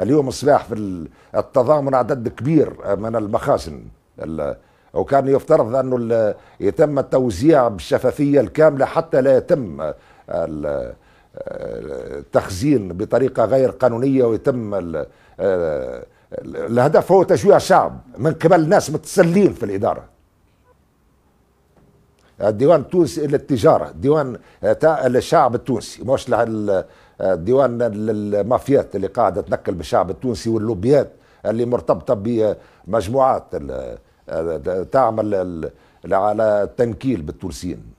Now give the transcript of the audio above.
اليوم الصباح في التضامن عدد كبير من المخازن وكان يفترض انه يتم التوزيع بالشفافيه الكامله حتى لا يتم التخزين بطريقه غير قانونيه ويتم الهدف هو تجويع الشعب من قبل ناس متسلين في الاداره الديوان التونسي للتجاره الديوان آه، تاع الشعب التونسي مش آه، الديوان المافيات اللي قاعده تنكل بالشعب التونسي واللوبيات اللي مرتبطه بمجموعات آه، تعمل على التنكيل بالتونسيين